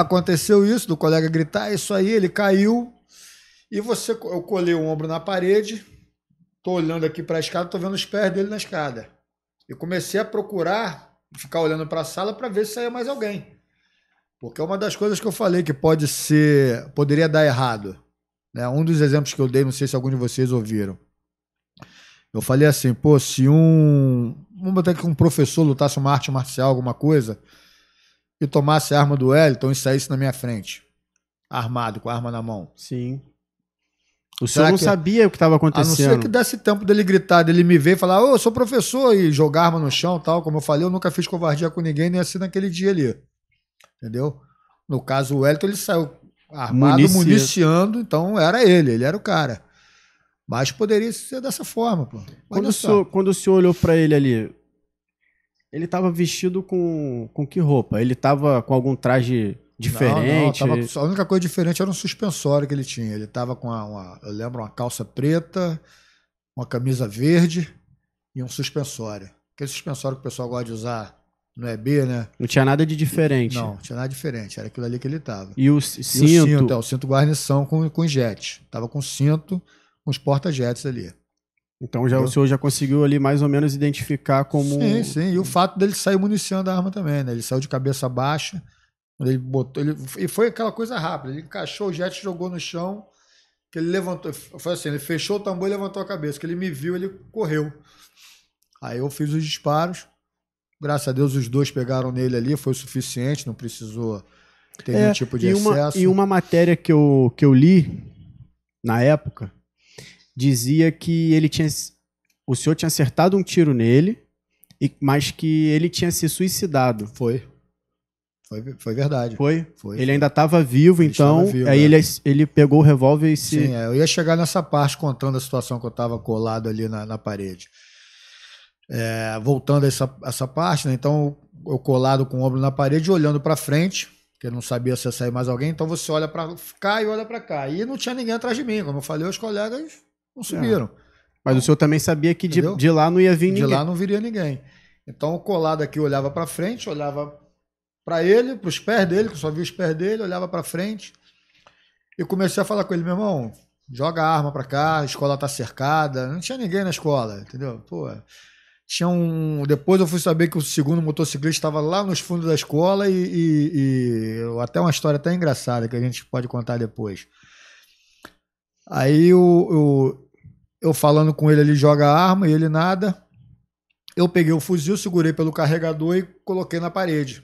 aconteceu isso, do colega gritar, é isso aí, ele caiu. E você, eu colhei o ombro na parede, tô olhando aqui para a escada, tô vendo os pés dele na escada. E comecei a procurar, ficar olhando para a sala para ver se saía mais alguém. Porque é uma das coisas que eu falei que pode ser, poderia dar errado. Né? Um dos exemplos que eu dei, não sei se algum de vocês ouviram. Eu falei assim, pô, se um, vamos botar que um professor lutasse uma arte marcial, alguma coisa, e tomasse a arma do Wellington e saísse na minha frente. Armado, com a arma na mão. Sim. O Será senhor não que... sabia o que estava acontecendo. A não ser que desse tempo dele gritar, dele me ver e falar, ô, oh, eu sou professor, e jogar arma no chão tal. Como eu falei, eu nunca fiz covardia com ninguém, nem assim naquele dia ali. Entendeu? No caso, o Wellington, ele saiu armado, Municia. municiando, então era ele, ele era o cara. Mas poderia ser dessa forma, pô. Quando o, senhor, quando o, senhor, olhou para ele ali, ele tava vestido com, com que roupa? Ele tava com algum traje diferente? Não, não, tava, a única coisa diferente era um suspensório que ele tinha. Ele tava com uma, uma eu lembro, uma calça preta, uma camisa verde e um suspensório. Aquele suspensório que o pessoal gosta de usar no EB, né? Não tinha nada de diferente. Não, não tinha nada diferente. Era aquilo ali que ele tava. E o cinto? E o cinto, é, o cinto guarnição com, com jet. Tava com cinto, com os porta-jets ali. Então já, o senhor já conseguiu ali mais ou menos identificar como. Sim, sim. E o fato dele sair municiando a arma também, né? Ele saiu de cabeça baixa, ele botou. Ele, e foi aquela coisa rápida. Ele encaixou o jet, jogou no chão, que ele levantou. Foi assim, ele fechou o tambor e levantou a cabeça. Que ele me viu, ele correu. Aí eu fiz os disparos. Graças a Deus os dois pegaram nele ali, foi o suficiente, não precisou ter é, nenhum tipo de e excesso. Uma, e uma matéria que eu, que eu li na época dizia que ele tinha o senhor tinha acertado um tiro nele, mas que ele tinha se suicidado. Foi. Foi, foi verdade. Foi? foi. Ele ainda estava vivo, ele então. Vivo, aí é. ele, ele pegou o revólver e se. Sim, é, eu ia chegar nessa parte contando a situação que eu estava colado ali na, na parede. É, voltando a essa, essa parte, né, então eu colado com o ombro na parede, olhando para frente, porque eu não sabia se ia sair mais alguém, então você olha para cá e olha para cá. E não tinha ninguém atrás de mim, como eu falei, os colegas Consumiram. É. Mas o então, senhor também sabia que de, de, lá não ia vir ninguém. De lá não viria ninguém. Então o colado aqui olhava para frente, olhava para ele, para os pés dele, que eu só via os pés dele, olhava para frente. E comecei a falar com ele, meu irmão, joga a arma para cá, a escola tá cercada. Não tinha ninguém na escola, entendeu? Pô, tinha um. Depois eu fui saber que o segundo motociclista estava lá nos fundos da escola e, e, e até uma história até engraçada que a gente pode contar depois. Aí o, o eu falando com ele, ele joga a arma e ele nada. Eu peguei o fuzil, segurei pelo carregador e coloquei na parede,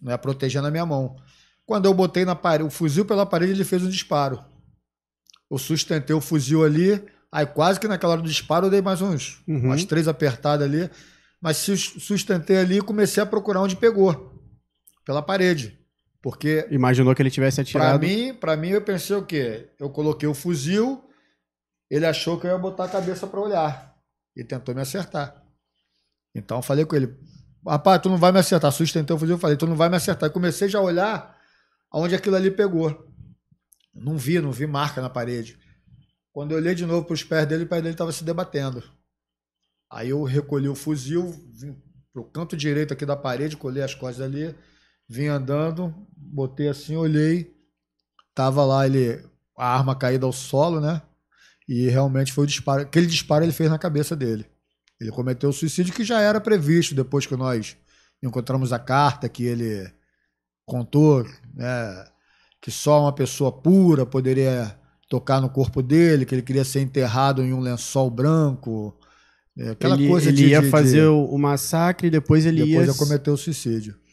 né, protegendo a minha mão. Quando eu botei na parede, o fuzil pela parede, ele fez um disparo. Eu sustentei o fuzil ali, aí quase que naquela hora do disparo eu dei mais uns, uhum. umas três apertadas ali, mas sustentei ali e comecei a procurar onde pegou, pela parede. Porque. Imaginou que ele tivesse atirado? Para mim, pra mim, eu pensei o quê? Eu coloquei o fuzil, ele achou que eu ia botar a cabeça para olhar e tentou me acertar. Então eu falei com ele: rapaz, tu não vai me acertar. Sustentei o fuzil, eu falei: tu não vai me acertar. comecei já a olhar aonde aquilo ali pegou. Não vi, não vi marca na parede. Quando eu olhei de novo para os pés dele, o pé dele estava se debatendo. Aí eu recolhi o fuzil, vim pro canto direito aqui da parede, colhei as costas ali, vim andando, botei assim, olhei, tava lá ele, a arma caída ao solo, né? E realmente foi o disparo. Aquele disparo ele fez na cabeça dele. Ele cometeu o suicídio que já era previsto depois que nós encontramos a carta que ele contou, né, que só uma pessoa pura poderia tocar no corpo dele, que ele queria ser enterrado em um lençol branco. Né, aquela ele, coisa ele de, ia de, fazer de... o massacre e depois ele depois ia. Depois ia cometer o suicídio.